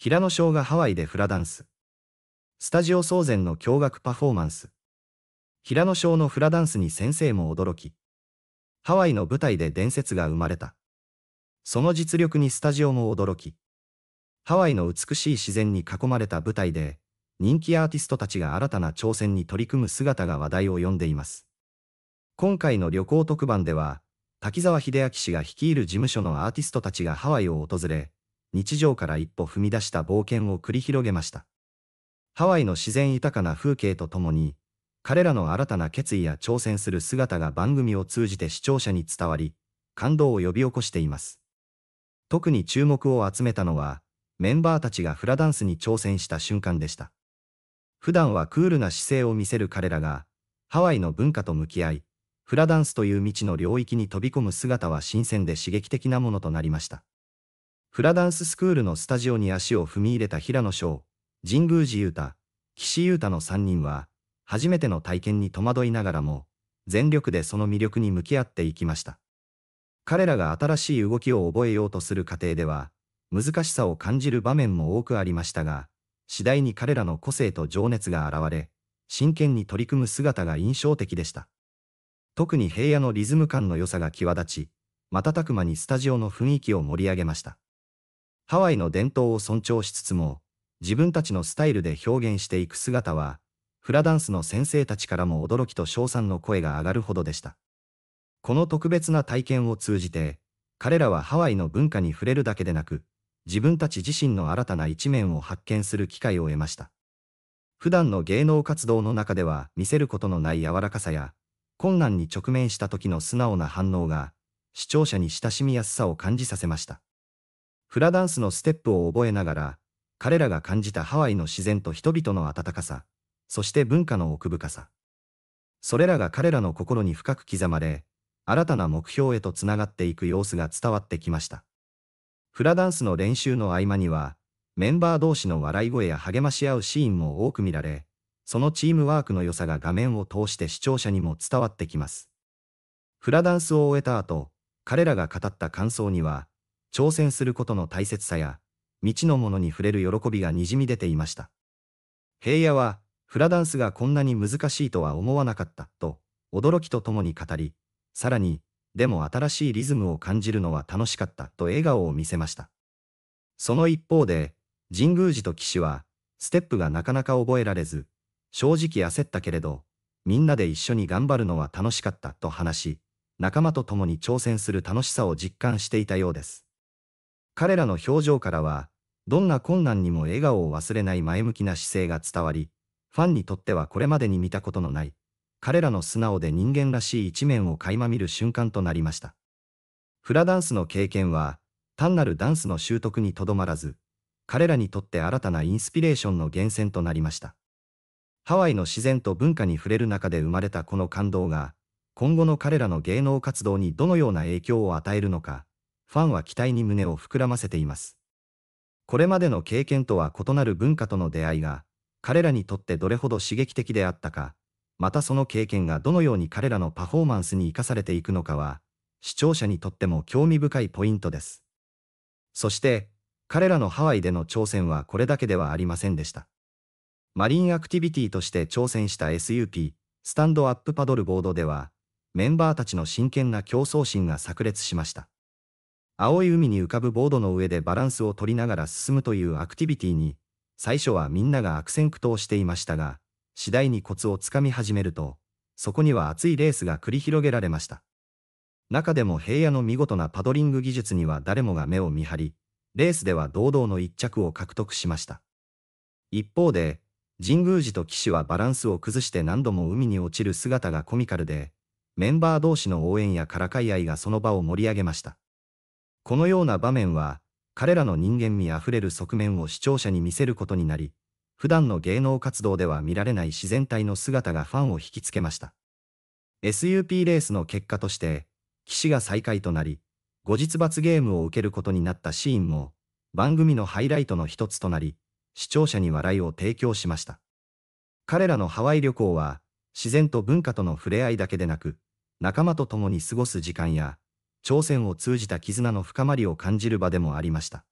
平野翔がハワイでフラダンス。スタジオ騒然の驚愕パフォーマンス。平野翔のフラダンスに先生も驚き。ハワイの舞台で伝説が生まれた。その実力にスタジオも驚き。ハワイの美しい自然に囲まれた舞台で、人気アーティストたちが新たな挑戦に取り組む姿が話題を呼んでいます。今回の旅行特番では、滝沢秀明氏が率いる事務所のアーティストたちがハワイを訪れ、日常から一歩踏み出した冒険を繰り広げました。ハワイの自然豊かな風景とともに、彼らの新たな決意や挑戦する姿が番組を通じて視聴者に伝わり、感動を呼び起こしています。特に注目を集めたのは、メンバーたちがフラダンスに挑戦した瞬間でした。普段はクールな姿勢を見せる彼らが、ハワイの文化と向き合い、フラダンスという未知の領域に飛び込む姿は新鮮で刺激的なものとなりました。フラダンススクールのスタジオに足を踏み入れた平野翔、神宮寺優太、岸優太の3人は、初めての体験に戸惑いながらも、全力でその魅力に向き合っていきました。彼らが新しい動きを覚えようとする過程では、難しさを感じる場面も多くありましたが、次第に彼らの個性と情熱が現れ、真剣に取り組む姿が印象的でした。特に平野のリズム感の良さが際立ち、瞬く間にスタジオの雰囲気を盛り上げました。ハワイの伝統を尊重しつつも、自分たちのスタイルで表現していく姿は、フラダンスの先生たちからも驚きと称賛の声が上がるほどでした。この特別な体験を通じて、彼らはハワイの文化に触れるだけでなく、自分たち自身の新たな一面を発見する機会を得ました。普段の芸能活動の中では見せることのない柔らかさや、困難に直面した時の素直な反応が、視聴者に親しみやすさを感じさせました。フラダンスのステップを覚えながら、彼らが感じたハワイの自然と人々の温かさ、そして文化の奥深さ。それらが彼らの心に深く刻まれ、新たな目標へとつながっていく様子が伝わってきました。フラダンスの練習の合間には、メンバー同士の笑い声や励まし合うシーンも多く見られ、そのチームワークの良さが画面を通して視聴者にも伝わってきます。フラダンスを終えた後、彼らが語った感想には、挑戦することの大切さや、未知のものに触れる喜びがにじみ出ていました。平野は、フラダンスがこんなに難しいとは思わなかった、と、驚きとともに語り、さらに、でも新しいリズムを感じるのは楽しかった、と笑顔を見せました。その一方で、神宮寺と騎は、ステップがなかなか覚えられず、正直焦ったけれど、みんなで一緒に頑張るのは楽しかった、と話し、仲間と共に挑戦する楽しさを実感していたようです。彼らの表情からは、どんな困難にも笑顔を忘れない前向きな姿勢が伝わり、ファンにとってはこれまでに見たことのない、彼らの素直で人間らしい一面を垣間見る瞬間となりました。フラダンスの経験は、単なるダンスの習得にとどまらず、彼らにとって新たなインスピレーションの源泉となりました。ハワイの自然と文化に触れる中で生まれたこの感動が、今後の彼らの芸能活動にどのような影響を与えるのか、ファンは期待に胸を膨らませています。これまでの経験とは異なる文化との出会いが、彼らにとってどれほど刺激的であったか、またその経験がどのように彼らのパフォーマンスに生かされていくのかは、視聴者にとっても興味深いポイントです。そして、彼らのハワイでの挑戦はこれだけではありませんでした。マリンアクティビティとして挑戦した SUP、スタンドアップパドルボードでは、メンバーたちの真剣な競争心が炸裂しました。青い海に浮かぶボードの上でバランスを取りながら進むというアクティビティに、最初はみんなが悪戦苦闘していましたが、次第にコツをつかみ始めると、そこには熱いレースが繰り広げられました。中でも平野の見事なパドリング技術には誰もが目を見張り、レースでは堂々の1着を獲得しました。一方で、神宮寺と騎士はバランスを崩して何度も海に落ちる姿がコミカルで、メンバー同士の応援やからかい合いがその場を盛り上げました。このような場面は、彼らの人間味あふれる側面を視聴者に見せることになり、普段の芸能活動では見られない自然体の姿がファンを引きつけました。SUP レースの結果として、騎が最下位となり、後日罰ゲームを受けることになったシーンも、番組のハイライトの一つとなり、視聴者に笑いを提供しました。彼らのハワイ旅行は、自然と文化との触れ合いだけでなく、仲間と共に過ごす時間や、朝鮮を通じた絆の深まりを感じる場でもありました。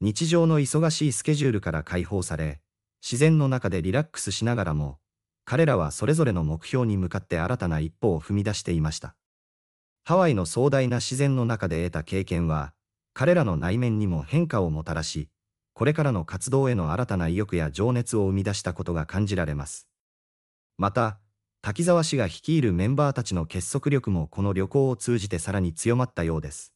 日常の忙しいスケジュールから解放され、自然の中でリラックスしながらも、彼らはそれぞれの目標に向かって新たな一歩を踏み出していました。ハワイの壮大な自然の中で得た経験は、彼らの内面にも変化をもたらし、これからの活動への新たな意欲や情熱を生み出したことが感じられます。また、滝沢氏が率いるメンバーたちの結束力もこの旅行を通じてさらに強まったようです。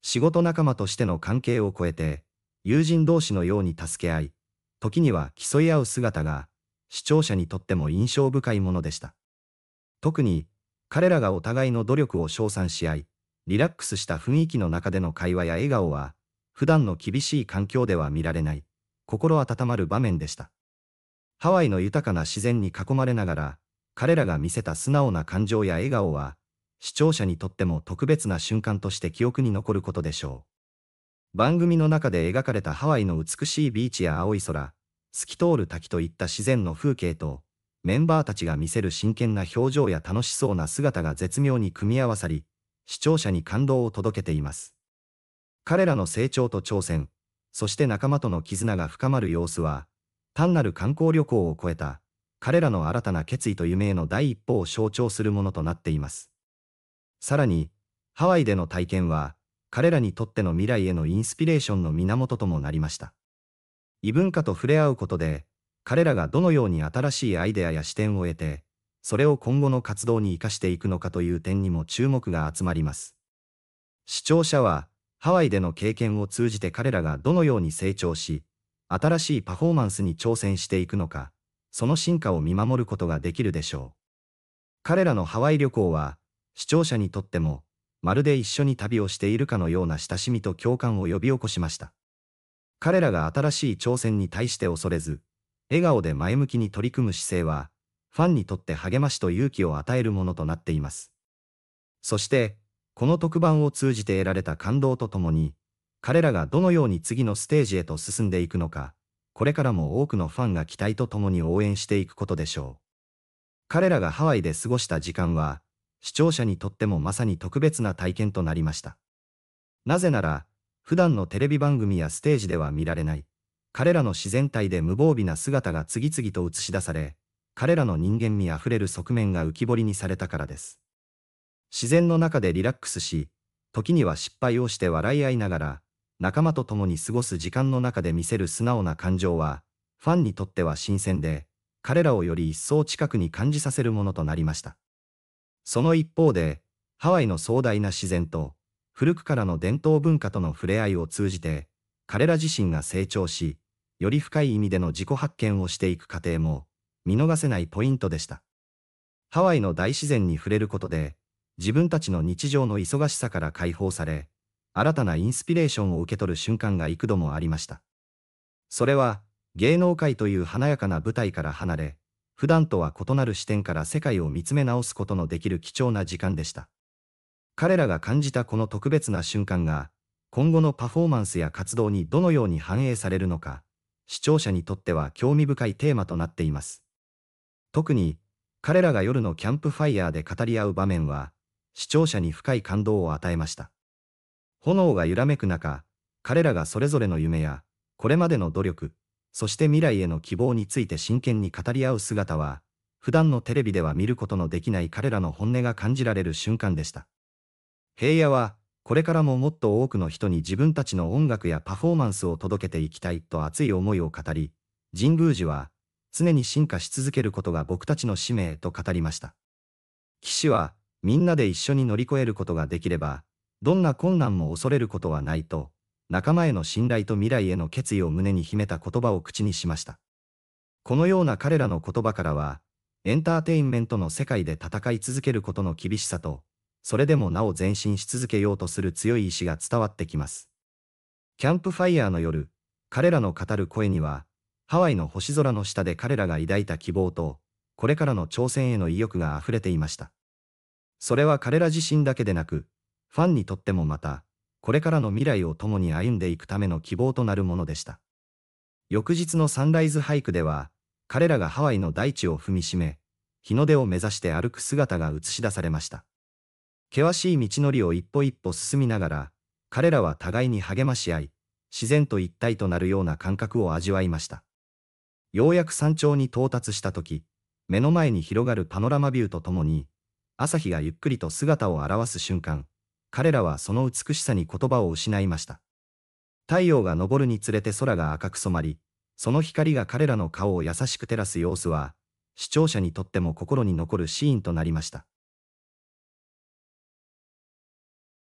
仕事仲間としての関係を超えて、友人同士のように助け合い、時には競い合う姿が、視聴者にとっても印象深いものでした。特に、彼らがお互いの努力を称賛し合い、リラックスした雰囲気の中での会話や笑顔は、普段の厳しい環境では見られない、心温まる場面でした。ハワイの豊かな自然に囲まれながら、彼らが見せた素直な感情や笑顔は、視聴者にとっても特別な瞬間として記憶に残ることでしょう。番組の中で描かれたハワイの美しいビーチや青い空、透き通る滝といった自然の風景と、メンバーたちが見せる真剣な表情や楽しそうな姿が絶妙に組み合わさり、視聴者に感動を届けています。彼らの成長と挑戦、そして仲間との絆が深まる様子は、単なる観光旅行を超えた彼らの新たな決意と夢への第一歩を象徴するものとなっています。さらに、ハワイでの体験は、彼らにとっての未来へのインスピレーションの源ともなりました。異文化と触れ合うことで、彼らがどのように新しいアイデアや視点を得て、それを今後の活動に生かしていくのかという点にも注目が集まります。視聴者は、ハワイでの経験を通じて彼らがどのように成長し、新しいパフォーマンスに挑戦していくのか、その進化を見守ることができるでしょう。彼らのハワイ旅行は、視聴者にとっても、まるで一緒に旅をしているかのような親しみと共感を呼び起こしました。彼らが新しい挑戦に対して恐れず、笑顔で前向きに取り組む姿勢は、ファンにとって励ましと勇気を与えるものとなっています。そして、この特番を通じて得られた感動とともに、彼らがどのように次のステージへと進んでいくのか、これからも多くのファンが期待とともに応援していくことでしょう。彼らがハワイで過ごした時間は、視聴者にとってもまさに特別な体験となりました。なぜなら、普段のテレビ番組やステージでは見られない、彼らの自然体で無防備な姿が次々と映し出され、彼らの人間味あふれる側面が浮き彫りにされたからです。自然の中でリラックスし、時には失敗をして笑い合いながら、仲間と共に過ごす時間の中で見せる素直な感情は、ファンにとっては新鮮で、彼らをより一層近くに感じさせるものとなりました。その一方で、ハワイの壮大な自然と、古くからの伝統文化との触れ合いを通じて、彼ら自身が成長し、より深い意味での自己発見をしていく過程も、見逃せないポイントでした。ハワイの大自然に触れることで、自分たちの日常の忙しさから解放され、新たなインスピレーションを受け取る瞬間が幾度もありました。それは、芸能界という華やかな舞台から離れ、普段とは異なる視点から世界を見つめ直すことのできる貴重な時間でした。彼らが感じたこの特別な瞬間が、今後のパフォーマンスや活動にどのように反映されるのか、視聴者にとっては興味深いテーマとなっています。特に、彼らが夜のキャンプファイヤーで語り合う場面は、視聴者に深い感動を与えました。炎が揺らめく中、彼らがそれぞれの夢や、これまでの努力、そして未来への希望について真剣に語り合う姿は、普段のテレビでは見ることのできない彼らの本音が感じられる瞬間でした。平野は、これからももっと多くの人に自分たちの音楽やパフォーマンスを届けていきたいと熱い思いを語り、神宮寺は、常に進化し続けることが僕たちの使命と語りました。騎士は、みんなで一緒に乗り越えることができれば、どんな困難も恐れることはないと、仲間への信頼と未来への決意を胸に秘めた言葉を口にしました。このような彼らの言葉からは、エンターテインメントの世界で戦い続けることの厳しさと、それでもなお前進し続けようとする強い意志が伝わってきます。キャンプファイヤーの夜、彼らの語る声には、ハワイの星空の下で彼らが抱いた希望と、これからの挑戦への意欲が溢れていました。それは彼ら自身だけでなく、ファンにとってもまた、これからの未来を共に歩んでいくための希望となるものでした。翌日のサンライズハイクでは、彼らがハワイの大地を踏みしめ、日の出を目指して歩く姿が映し出されました。険しい道のりを一歩一歩進みながら、彼らは互いに励まし合い、自然と一体となるような感覚を味わいました。ようやく山頂に到達した時、目の前に広がるパノラマビューとともに、朝日がゆっくりと姿を現す瞬間、彼らはその美しさに言葉を失いました。太陽が昇るにつれて空が赤く染まり、その光が彼らの顔を優しく照らす様子は、視聴者にとっても心に残るシーンとなりました。